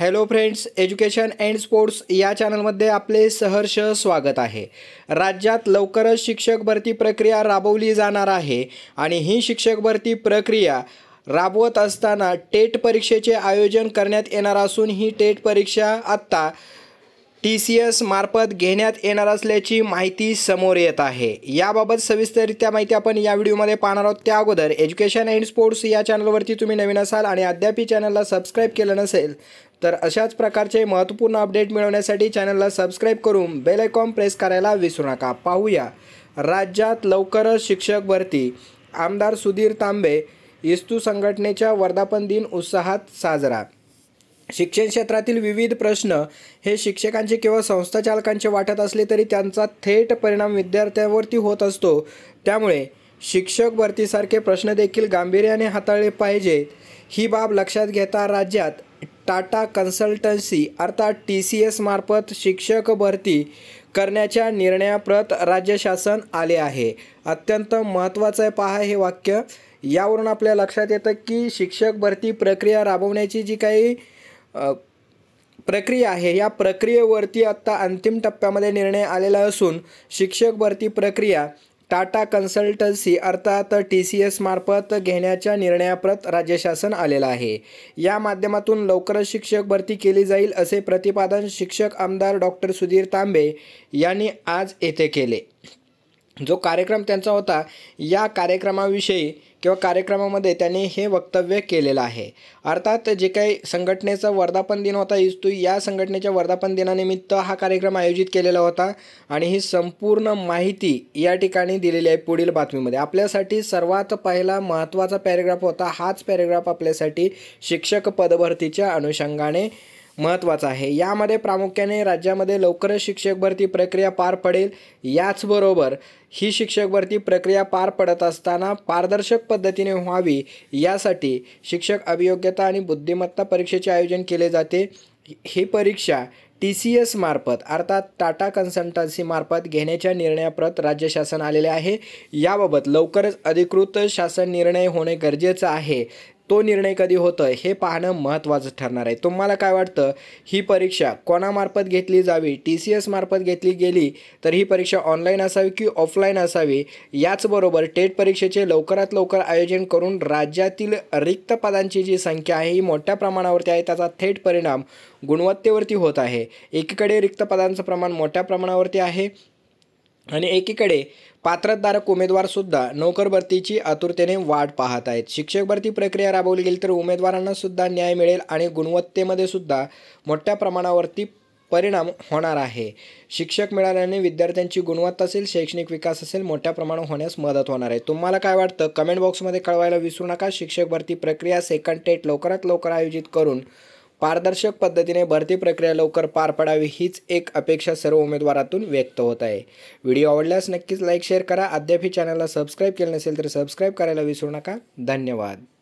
hello friends education and sports या चॅनलमध्ये आपले सहर्ष स्वागत आहे राज्यात लवकरच शिक्षक भरती प्रक्रिया राबवली जाणार आहे आणि ही शिक्षक भरती प्रक्रिया राबवत असताना टेट परीक्षेचे आयोजन करण्यात येणार असून ही टेट परीक्षा आत्ता टी सी एस मार्फत घेण्यात येणार असल्याची माहिती समोर येत आहे याबाबत सविस्तररित्या माहिती आपण या व्हिडिओमध्ये पाहणार आहोत त्या अगोदर एज्युकेशन अँड स्पोर्ट्स या चॅनलवरती तुम्ही नवीन असाल आणि अद्याप चॅनलला सबस्क्राईब केलं नसेल तर अशाच प्रकारचे महत्त्वपूर्ण अपडेट मिळवण्यासाठी चॅनलला सबस्क्राईब करून बेल प्रेस करायला विसरू नका पाहूया राज्यात लवकरच शिक्षक भरती आमदार सुधीर तांबे इस्तू संघटनेच्या वर्धापन दिन उत्साहात साजरा शिक्षण क्षेत्रातील विविध प्रश्न हे शिक्षकांचे किंवा संस्थाचालकांचे वाटत असले तरी त्यांचा थेट परिणाम विद्यार्थ्यांवरती होत असतो त्यामुळे शिक्षक भरतीसारखे प्रश्न देखील गांभीर्याने हाताळले पाहिजेत ही बाब लक्षात घेता राज्यात टाटा कन्सल्टन्सी अर्थात टी सी एस मार्फत शिक्षक भरती करण्याच्या निर्णयाप्रत राज्य शासन आले आहे अत्यंत महत्त्वाचं आहे पहा हे वाक्य यावरून आपल्या लक्षात येतं की शिक्षक भरती प्रक्रिया राबवण्याची जी काही प्रक्रिया आहे या प्रक्रियेवरती आत्ता अंतिम टप्प्यामध्ये निर्णय आलेला असून शिक्षक भरती प्रक्रिया टाटा कन्सल्टन्सी अर्थात टी सी मार्फत घेण्याच्या निर्णयाप्रत राज्य शासन आलेलं आहे या माध्यमातून लवकरच शिक्षक भरती केली जाईल असे प्रतिपादन शिक्षक आमदार डॉक्टर सुधीर तांबे यांनी आज येथे केले जो कार्यक्रम त्यांचा होता या कार्यक्रमाविषयी किंवा कार्यक्रमामध्ये त्यांनी हे वक्तव्य केलेलं आहे अर्थात जे काही संघटनेचा वर्धापन दिन होता इस्तू या संघटनेच्या वर्धापन दिनानिमित्त हा कार्यक्रम आयोजित केलेला होता आणि ही संपूर्ण माहिती या ठिकाणी दिलेली आहे पुढील बातमीमध्ये आपल्यासाठी सर्वात पहिला महत्त्वाचा पॅरेग्राफ होता हाच पॅरेग्राफ आपल्यासाठी शिक्षक पदभरतीच्या अनुषंगाने महत्त्वाचं आहे यामध्ये प्रामुख्याने राज्यामध्ये लवकरच शिक्षक भरती प्रक्रिया पार पडेल याचबरोबर ही शिक्षक भरती प्रक्रिया पार पडत असताना पारदर्शक पद्धतीने व्हावी यासाठी शिक्षक अभियोग्यता आणि बुद्धिमत्ता परीक्षेचे आयोजन केले जाते ही परीक्षा टी सी एस मार्फत अर्थात टाटा कन्सल्टन्सी मार्फत घेण्याच्या निर्णयाप्रत राज्य शासन आलेले आहे याबाबत लवकरच अधिकृत शासन निर्णय होणे गरजेचं आहे तो निर्णय कधी होतं हे पाहणं महत्त्वाचं ठरणार आहे तुम्हाला काय वाटतं ही परीक्षा कोणामार्फत घेतली जावी टी सी एसमार्फत घेतली गेली तर ही परीक्षा ऑनलाईन असावी की ऑफलाईन असावी याचबरोबर टेट परीक्षेचे लवकरात लवकर आयोजन करून राज्यातील रिक्त पदांची जी संख्या आहे ही मोठ्या प्रमाणावरती आहे त्याचा थेट परिणाम गुणवत्तेवरती होत आहे एकीकडे रिक्त पदांचं प्रमाण मोठ्या प्रमाणावरती आहे आणि एकीकडे पात्रधारक उमेदवारसुद्धा नोकर भरतीची आतुरतेने वाट पाहत आहेत शिक्षक भरती प्रक्रिया राबवली गेली तर उमेदवारांना सुद्धा न्याय मिळेल आणि गुणवत्तेमध्ये सुद्धा मोठ्या प्रमाणावरती परिणाम होणार आहे शिक्षक मिळाल्याने विद्यार्थ्यांची गुणवत्ता असेल शैक्षणिक विकास असेल मोठ्या प्रमाणात होण्यास मदत होणार आहे तुम्हाला काय वाटतं कमेंट बॉक्समध्ये कळवायला विसरू नका शिक्षक भरती प्रक्रिया सेकंड टेट लवकरात लवकर आयोजित करून पारदर्शक पद्धतीने भरती प्रक्रिया लवकर पार पडावी हीच एक अपेक्षा सर्व उमेदवारातून व्यक्त होत आहे व्हिडिओ आवडल्यास नक्कीच लाईक शेअर करा ही चॅनलला सबस्क्राईब केलं नसेल तर सबस्क्राईब करायला विसरू नका धन्यवाद